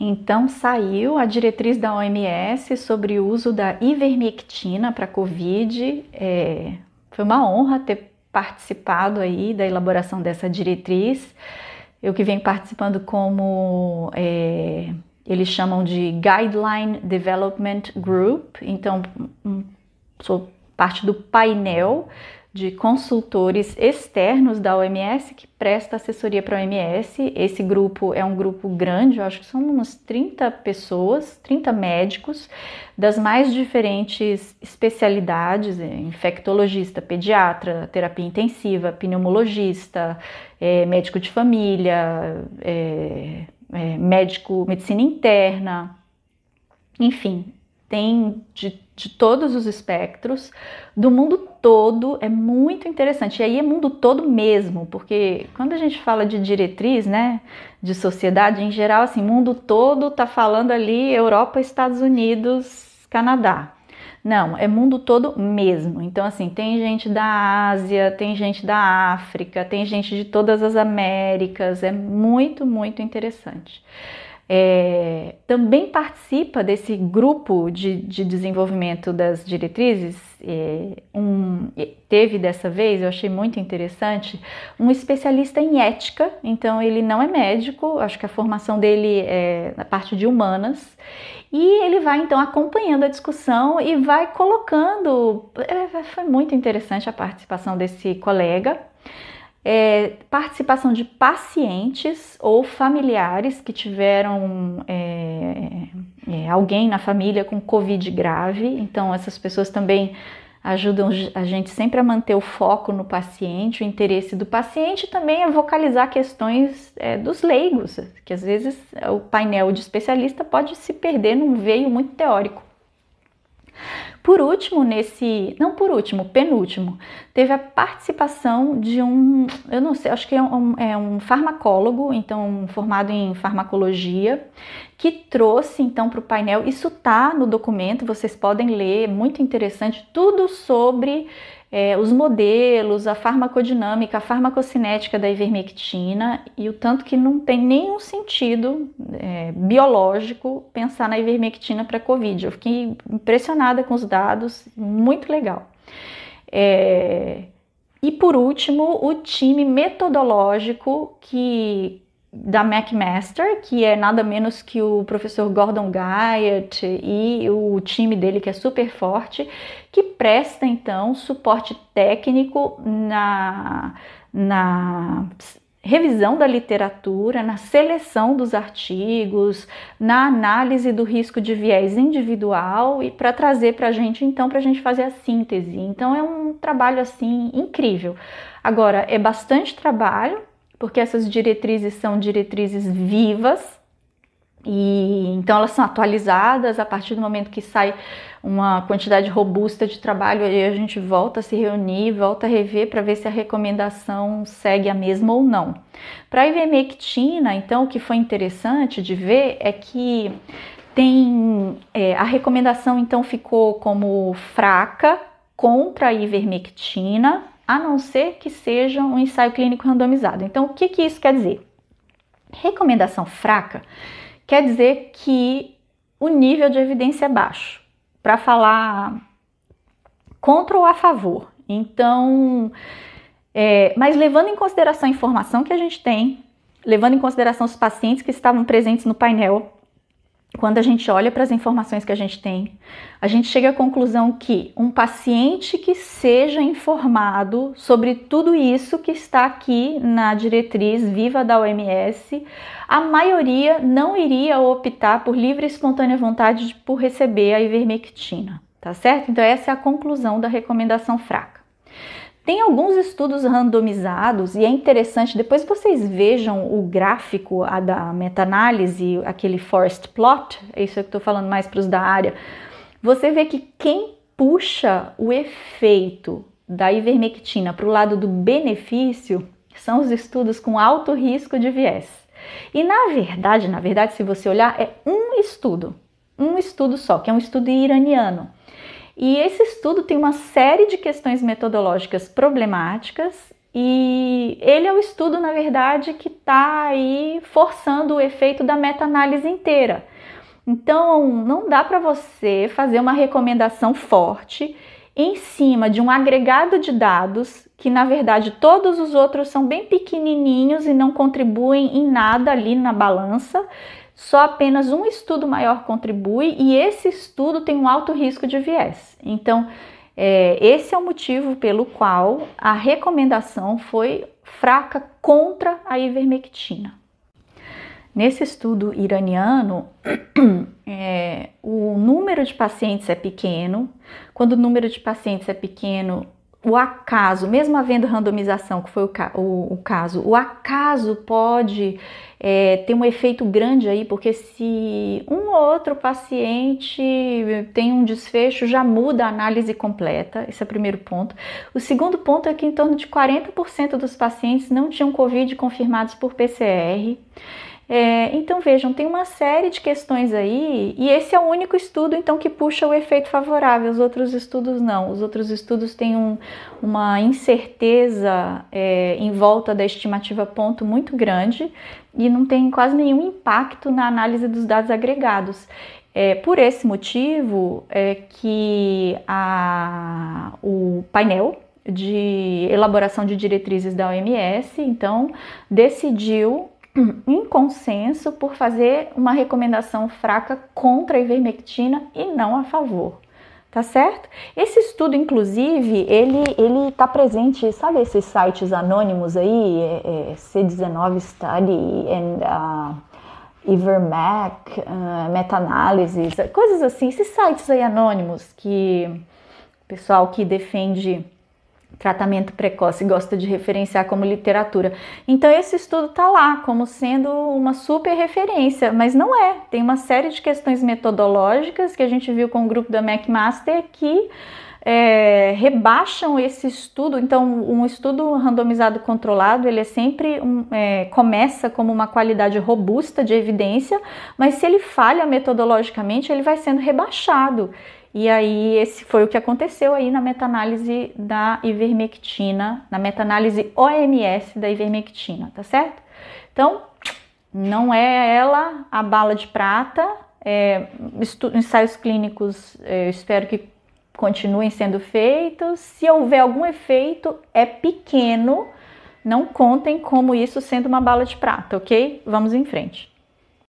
Então saiu a diretriz da OMS sobre o uso da ivermectina para COVID. É, foi uma honra ter participado aí da elaboração dessa diretriz. Eu que venho participando como é, eles chamam de Guideline Development Group. Então hum, sou parte do painel de consultores externos da OMS que presta assessoria para a OMS. Esse grupo é um grupo grande, eu acho que são umas 30 pessoas, 30 médicos das mais diferentes especialidades, é, infectologista, pediatra, terapia intensiva, pneumologista, é, médico de família, é, é, médico medicina interna, enfim, tem de de todos os espectros, do mundo todo, é muito interessante. E aí é mundo todo mesmo, porque quando a gente fala de diretriz, né, de sociedade em geral, assim, mundo todo tá falando ali Europa, Estados Unidos, Canadá. Não, é mundo todo mesmo. Então, assim, tem gente da Ásia, tem gente da África, tem gente de todas as Américas. É muito, muito interessante é, também participa desse grupo de, de desenvolvimento das diretrizes. É, um, teve dessa vez, eu achei muito interessante, um especialista em ética. Então, ele não é médico, acho que a formação dele é na parte de humanas. E ele vai então acompanhando a discussão e vai colocando. É, foi muito interessante a participação desse colega é, participação de pacientes ou familiares que tiveram é, é, é, alguém na família com Covid grave. Então, essas pessoas também ajudam a gente sempre a manter o foco no paciente, o interesse do paciente e também a vocalizar questões é, dos leigos, que às vezes o painel de especialista pode se perder num veio muito teórico. Por último, nesse. Não por último, penúltimo, teve a participação de um. Eu não sei, acho que é um, é um farmacólogo, então formado em farmacologia, que trouxe então para o painel. Isso está no documento, vocês podem ler, é muito interessante, tudo sobre é, os modelos, a farmacodinâmica, a farmacocinética da ivermectina e o tanto que não tem nenhum sentido é, biológico pensar na ivermectina para Covid. Eu fiquei impressionada com os dados, muito legal. É... E por último, o time metodológico que da McMaster, que é nada menos que o professor Gordon Guyot e o time dele que é super forte, que presta então suporte técnico na, na revisão da literatura, na seleção dos artigos, na análise do risco de viés individual e para trazer para a gente, então, para a gente fazer a síntese. Então, é um trabalho assim incrível. Agora, é bastante trabalho, porque essas diretrizes são diretrizes vivas e então elas são atualizadas a partir do momento que sai uma quantidade robusta de trabalho, aí a gente volta a se reunir, volta a rever para ver se a recomendação segue a mesma ou não. Para a ivermectina, então, o que foi interessante de ver é que tem é, a recomendação então ficou como fraca contra a ivermectina a não ser que seja um ensaio clínico randomizado. Então, o que, que isso quer dizer? Recomendação fraca quer dizer que o nível de evidência é baixo. Para falar contra ou a favor. Então, é, mas levando em consideração a informação que a gente tem, levando em consideração os pacientes que estavam presentes no painel, quando a gente olha para as informações que a gente tem, a gente chega à conclusão que um paciente que seja informado sobre tudo isso que está aqui na diretriz viva da OMS, a maioria não iria optar por livre e espontânea vontade por receber a ivermectina, tá certo? Então, essa é a conclusão da recomendação fraca. Tem alguns estudos randomizados e é interessante, depois vocês vejam o gráfico a da meta-análise, aquele forest plot, é isso que eu estou falando mais para os da área. Você vê que quem puxa o efeito da ivermectina para o lado do benefício são os estudos com alto risco de viés. E na verdade, na verdade, se você olhar, é um estudo, um estudo só, que é um estudo iraniano e esse estudo tem uma série de questões metodológicas problemáticas e ele é o estudo, na verdade, que está aí forçando o efeito da meta-análise inteira. Então, não dá para você fazer uma recomendação forte em cima de um agregado de dados que, na verdade, todos os outros são bem pequenininhos e não contribuem em nada ali na balança, só apenas um estudo maior contribui e esse estudo tem um alto risco de viés. Então, é, esse é o motivo pelo qual a recomendação foi fraca contra a ivermectina. Nesse estudo iraniano, é, o número de pacientes é pequeno. Quando o número de pacientes é pequeno, o acaso, mesmo havendo randomização, que foi o, ca o, o caso, o acaso pode é, ter um efeito grande aí, porque se um ou outro paciente tem um desfecho, já muda a análise completa. Esse é o primeiro ponto. O segundo ponto é que em torno de 40% dos pacientes não tinham Covid confirmados por PCR. É, então vejam, tem uma série de questões aí, e esse é o único estudo então que puxa o efeito favorável, os outros estudos não. Os outros estudos têm um, uma incerteza é, em volta da estimativa ponto muito grande e não tem quase nenhum impacto na análise dos dados agregados. É por esse motivo é que a, o painel de elaboração de diretrizes da OMS, então, decidiu em consenso por fazer uma recomendação fraca contra a ivermectina e não a favor. Tá certo? Esse estudo, inclusive, ele ele está presente, sabe esses sites anônimos aí, é, é, C19 Study and uh, Ivermec, uh, meta-análises, coisas assim, esses sites aí anônimos que o pessoal que defende tratamento precoce gosta de referenciar como literatura. Então esse estudo está lá como sendo uma super referência, mas não é. Tem uma série de questões metodológicas que a gente viu com o grupo da McMaster que é, rebaixam esse estudo. Então, um estudo randomizado controlado, ele é sempre um, é, começa como uma qualidade robusta de evidência, mas se ele falha metodologicamente, ele vai sendo rebaixado. E aí esse foi o que aconteceu aí na meta-análise da ivermectina, na meta-análise OMS da ivermectina, tá certo? Então, não é ela a bala de prata. É, ensaios clínicos, é, espero que continuem sendo feitos. Se houver algum efeito, é pequeno. Não contem como isso sendo uma bala de prata, ok? Vamos em frente.